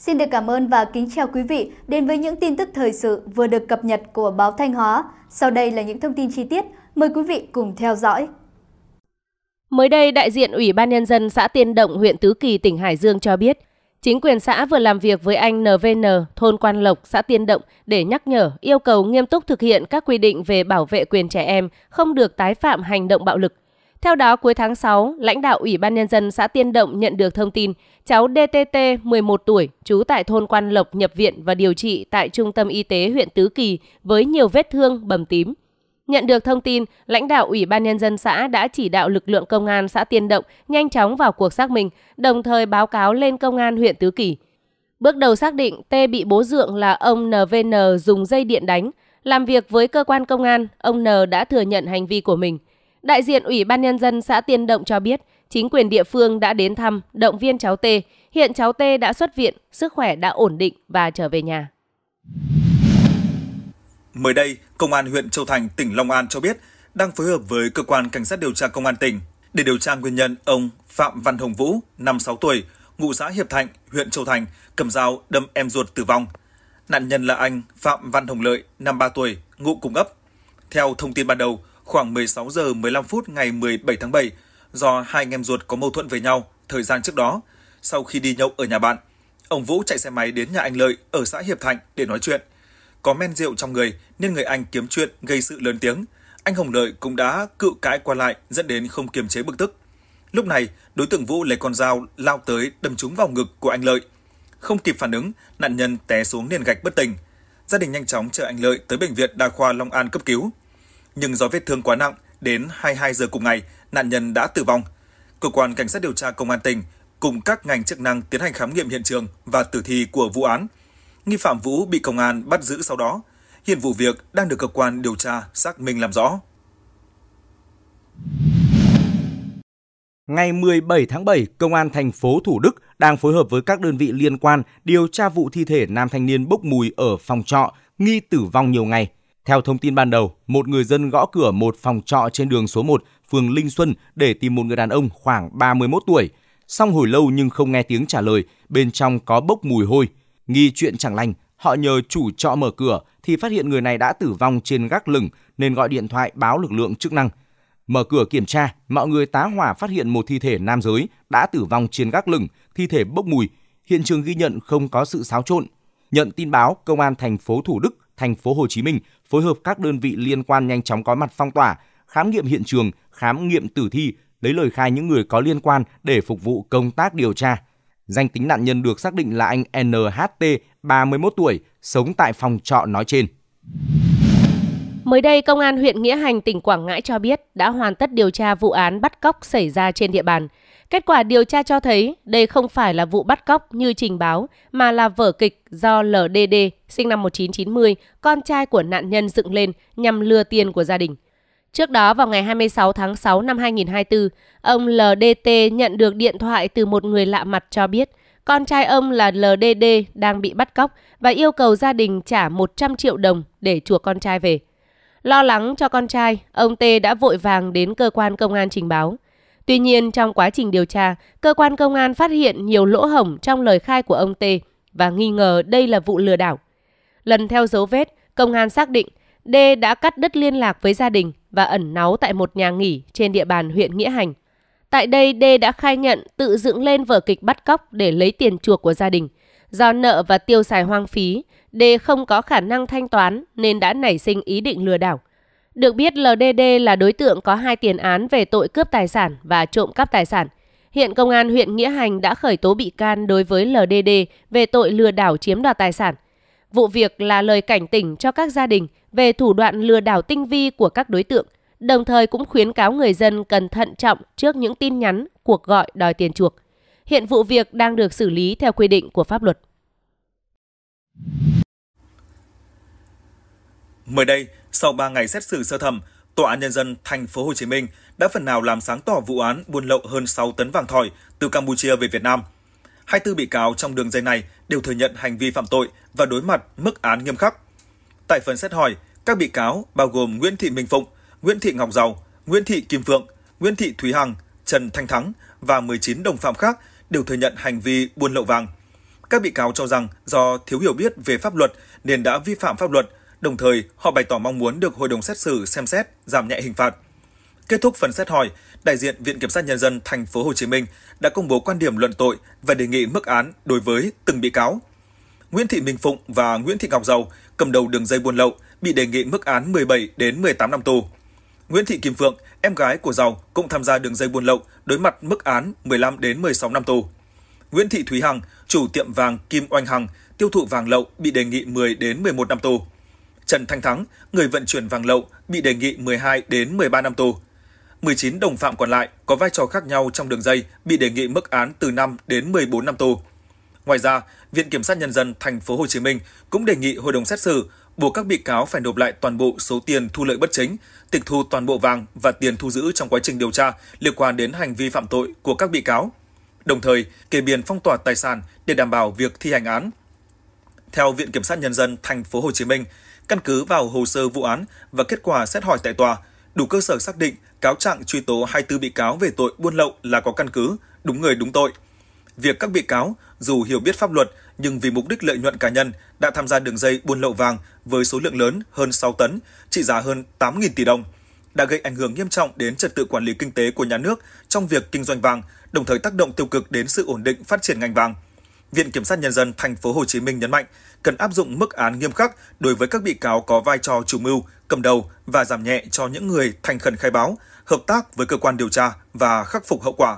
Xin được cảm ơn và kính chào quý vị đến với những tin tức thời sự vừa được cập nhật của báo Thanh Hóa. Sau đây là những thông tin chi tiết, mời quý vị cùng theo dõi. Mới đây, đại diện Ủy ban Nhân dân xã Tiên Động, huyện Tứ Kỳ, tỉnh Hải Dương cho biết, chính quyền xã vừa làm việc với anh NVN, thôn Quan Lộc, xã Tiên Động để nhắc nhở, yêu cầu nghiêm túc thực hiện các quy định về bảo vệ quyền trẻ em, không được tái phạm hành động bạo lực, theo đó, cuối tháng 6, lãnh đạo Ủy ban Nhân dân xã Tiên Động nhận được thông tin cháu DTT 11 tuổi, trú tại thôn Quan Lộc nhập viện và điều trị tại Trung tâm Y tế huyện Tứ Kỳ với nhiều vết thương bầm tím. Nhận được thông tin, lãnh đạo Ủy ban Nhân dân xã đã chỉ đạo lực lượng công an xã Tiên Động nhanh chóng vào cuộc xác minh, đồng thời báo cáo lên công an huyện Tứ Kỳ. Bước đầu xác định T bị bố dượng là ông NVN dùng dây điện đánh. Làm việc với cơ quan công an, ông N đã thừa nhận hành vi của mình – Đại diện Ủy ban Nhân dân xã Tiên Động cho biết, chính quyền địa phương đã đến thăm, động viên cháu T. Hiện cháu T đã xuất viện, sức khỏe đã ổn định và trở về nhà. Mới đây, Công an huyện Châu Thành, tỉnh Long An cho biết đang phối hợp với Cơ quan Cảnh sát điều tra Công an tỉnh để điều tra nguyên nhân ông Phạm Văn Hồng Vũ, 56 tuổi, ngụ xã Hiệp Thạnh, huyện Châu Thành, cầm dao đâm em ruột tử vong. Nạn nhân là anh Phạm Văn Hồng Lợi, 53 tuổi, ngụ cùng ấp. Theo thông tin ban đầu, khoảng 16 giờ 15 phút ngày 17 tháng 7 do hai anh em ruột có mâu thuẫn với nhau thời gian trước đó. Sau khi đi nhậu ở nhà bạn, ông Vũ chạy xe máy đến nhà anh Lợi ở xã Hiệp Thạnh để nói chuyện. Có men rượu trong người nên người anh kiếm chuyện gây sự lớn tiếng. Anh Hồng Lợi cũng đã cự cãi qua lại dẫn đến không kiềm chế bực tức. Lúc này, đối tượng Vũ lấy con dao lao tới đâm trúng vào ngực của anh Lợi. Không kịp phản ứng, nạn nhân té xuống nền gạch bất tỉnh. Gia đình nhanh chóng chở anh Lợi tới bệnh viện đa khoa Long An cấp cứu nhưng do vết thương quá nặng, đến 22 giờ cùng ngày, nạn nhân đã tử vong. Cơ quan cảnh sát điều tra công an tỉnh cùng các ngành chức năng tiến hành khám nghiệm hiện trường và tử thi của vụ án. Nghi phạm Vũ bị công an bắt giữ sau đó. Hiện vụ việc đang được cơ quan điều tra xác minh làm rõ. Ngày 17 tháng 7, Công an thành phố Thủ Đức đang phối hợp với các đơn vị liên quan điều tra vụ thi thể nam thanh niên bốc mùi ở phòng trọ, nghi tử vong nhiều ngày theo thông tin ban đầu, một người dân gõ cửa một phòng trọ trên đường số 1, phường Linh Xuân để tìm một người đàn ông khoảng 31 tuổi. Xong hồi lâu nhưng không nghe tiếng trả lời, bên trong có bốc mùi hôi. Nghi chuyện chẳng lành, họ nhờ chủ trọ mở cửa thì phát hiện người này đã tử vong trên gác lửng nên gọi điện thoại báo lực lượng chức năng. Mở cửa kiểm tra, mọi người tá hỏa phát hiện một thi thể nam giới đã tử vong trên gác lửng, thi thể bốc mùi. Hiện trường ghi nhận không có sự xáo trộn. Nhận tin báo, công an thành phố Thủ Đức thành phố Hồ Chí Minh phối hợp các đơn vị liên quan nhanh chóng có mặt phong tỏa, khám nghiệm hiện trường, khám nghiệm tử thi, lấy lời khai những người có liên quan để phục vụ công tác điều tra. Danh tính nạn nhân được xác định là anh NHT, 31 tuổi, sống tại phòng trọ nói trên. Mới đây, Công an huyện Nghĩa Hành, tỉnh Quảng Ngãi cho biết đã hoàn tất điều tra vụ án bắt cóc xảy ra trên địa bàn. Kết quả điều tra cho thấy đây không phải là vụ bắt cóc như trình báo mà là vở kịch do LDD sinh năm 1990, con trai của nạn nhân dựng lên nhằm lừa tiền của gia đình. Trước đó vào ngày 26 tháng 6 năm 2024, ông LDT nhận được điện thoại từ một người lạ mặt cho biết con trai ông là LDD đang bị bắt cóc và yêu cầu gia đình trả 100 triệu đồng để chuộc con trai về. Lo lắng cho con trai, ông Tê đã vội vàng đến cơ quan công an trình báo. Tuy nhiên, trong quá trình điều tra, cơ quan công an phát hiện nhiều lỗ hổng trong lời khai của ông Tê và nghi ngờ đây là vụ lừa đảo. Lần theo dấu vết, công an xác định D đã cắt đứt liên lạc với gia đình và ẩn náu tại một nhà nghỉ trên địa bàn huyện Nghĩa Hành. Tại đây, D đã khai nhận tự dựng lên vở kịch bắt cóc để lấy tiền chuộc của gia đình – Do nợ và tiêu xài hoang phí, D không có khả năng thanh toán nên đã nảy sinh ý định lừa đảo. Được biết LDD là đối tượng có hai tiền án về tội cướp tài sản và trộm cắp tài sản. Hiện công an huyện Nghĩa Hành đã khởi tố bị can đối với LDD về tội lừa đảo chiếm đoạt tài sản. Vụ việc là lời cảnh tỉnh cho các gia đình về thủ đoạn lừa đảo tinh vi của các đối tượng, đồng thời cũng khuyến cáo người dân cần thận trọng trước những tin nhắn, cuộc gọi đòi tiền chuộc. Hiện vụ việc đang được xử lý theo quy định của pháp luật. Mới đây, sau 3 ngày xét xử sơ thẩm, Tòa án nhân dân thành phố Hồ Chí Minh đã phần nào làm sáng tỏ vụ án buôn lậu hơn 6 tấn vàng thỏi từ Campuchia về Việt Nam. 24 bị cáo trong đường dây này đều thừa nhận hành vi phạm tội và đối mặt mức án nghiêm khắc. Tại phần xét hỏi, các bị cáo bao gồm Nguyễn Thị Minh Phụng, Nguyễn Thị Ngọc Giàu, Nguyễn Thị Kim Phượng, Nguyễn Thị Thúy Hằng, Trần Thanh Thắng và 19 đồng phạm khác đều thừa nhận hành vi buôn lậu vàng. Các bị cáo cho rằng do thiếu hiểu biết về pháp luật nên đã vi phạm pháp luật, đồng thời họ bày tỏ mong muốn được hội đồng xét xử xem xét giảm nhẹ hình phạt. Kết thúc phần xét hỏi, đại diện Viện Kiểm sát Nhân dân Thành phố Hồ Chí Minh đã công bố quan điểm luận tội và đề nghị mức án đối với từng bị cáo. Nguyễn Thị Minh Phụng và Nguyễn Thị Ngọc Dầu, cầm đầu đường dây buôn lậu, bị đề nghị mức án 17 đến 18 năm tù. Nguyễn Thị Kim Phượng, em gái của Giàu cũng tham gia đường dây buôn lậu, đối mặt mức án 15 đến 16 năm tù. Nguyễn Thị Thúy Hằng, chủ tiệm vàng Kim Oanh Hằng, tiêu thụ vàng lậu bị đề nghị 10 đến 11 năm tù. Trần Thanh Thắng, người vận chuyển vàng lậu bị đề nghị 12 đến 13 năm tù. 19 đồng phạm còn lại có vai trò khác nhau trong đường dây bị đề nghị mức án từ 5 đến 14 năm tù. Ngoài ra, Viện Kiểm sát Nhân dân Thành phố Hồ Chí Minh cũng đề nghị Hội đồng xét xử buộc các bị cáo phải nộp lại toàn bộ số tiền thu lợi bất chính, tịch thu toàn bộ vàng và tiền thu giữ trong quá trình điều tra liên quan đến hành vi phạm tội của các bị cáo. Đồng thời, kê biên phong tỏa tài sản để đảm bảo việc thi hành án. Theo Viện Kiểm sát Nhân dân Thành phố Hồ Chí Minh, căn cứ vào hồ sơ vụ án và kết quả xét hỏi tại tòa, đủ cơ sở xác định cáo trạng truy tố 24 bị cáo về tội buôn lậu là có căn cứ, đúng người đúng tội. Việc các bị cáo dù hiểu biết pháp luật nhưng vì mục đích lợi nhuận cá nhân đã tham gia đường dây buôn lậu vàng với số lượng lớn hơn 6 tấn, trị giá hơn 8.000 tỷ đồng, đã gây ảnh hưởng nghiêm trọng đến trật tự quản lý kinh tế của nhà nước trong việc kinh doanh vàng, đồng thời tác động tiêu cực đến sự ổn định phát triển ngành vàng. Viện Kiểm sát Nhân dân Thành phố Hồ Chí Minh nhấn mạnh cần áp dụng mức án nghiêm khắc đối với các bị cáo có vai trò chủ mưu, cầm đầu và giảm nhẹ cho những người thành khẩn khai báo, hợp tác với cơ quan điều tra và khắc phục hậu quả.